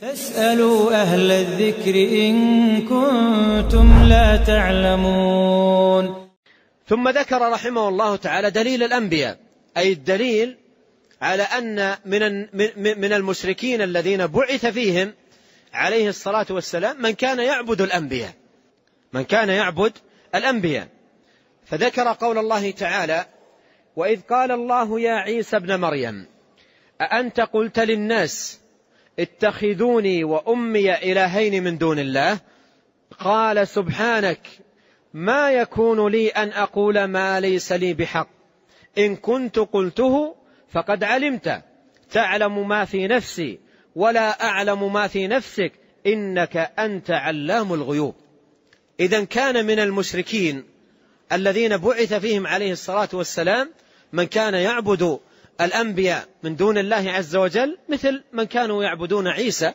فاسألوا أهل الذكر إن كنتم لا تعلمون ثم ذكر رحمه الله تعالى دليل الأنبياء أي الدليل على أن من من المشركين الذين بعث فيهم عليه الصلاة والسلام من كان يعبد الأنبياء من كان يعبد الأنبياء فذكر قول الله تعالى وإذ قال الله يا عيسى ابن مريم أأنت قلت للناس اتخذوني وأمي إلهين من دون الله قال سبحانك ما يكون لي أن أقول ما ليس لي بحق إن كنت قلته فقد علمت تعلم ما في نفسي ولا أعلم ما في نفسك إنك أنت علام الغيوب إذا كان من المشركين الذين بعث فيهم عليه الصلاة والسلام من كان يعبد الأنبياء من دون الله عز وجل مثل من كانوا يعبدون عيسى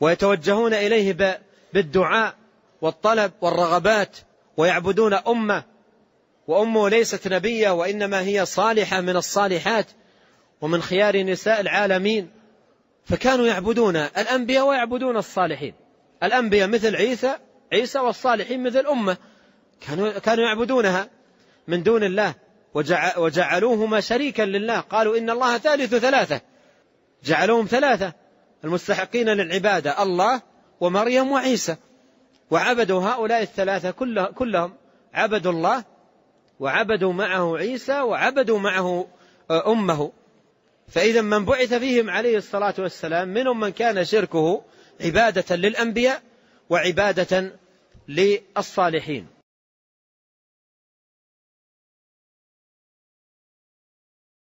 ويتوجهون إليه بالدعاء والطلب والرغبات ويعبدون أمة وأمه ليست نبية وإنما هي صالحة من الصالحات ومن خيار نساء العالمين فكانوا يعبدون الأنبياء ويعبدون الصالحين الأنبياء مثل عيسى عيسى والصالحين مثل أمة كانوا كانوا يعبدونها من دون الله وجعلوهما شريكا لله قالوا إن الله ثالث ثلاثة جعلوهم ثلاثة المستحقين للعبادة الله ومريم وعيسى وعبدوا هؤلاء الثلاثة كلهم عبدوا الله وعبدوا معه عيسى وعبدوا معه آه، أمه فإذا من بعث فيهم عليه الصلاة والسلام منهم من كان شركه عبادة للأنبياء وعبادة للصالحين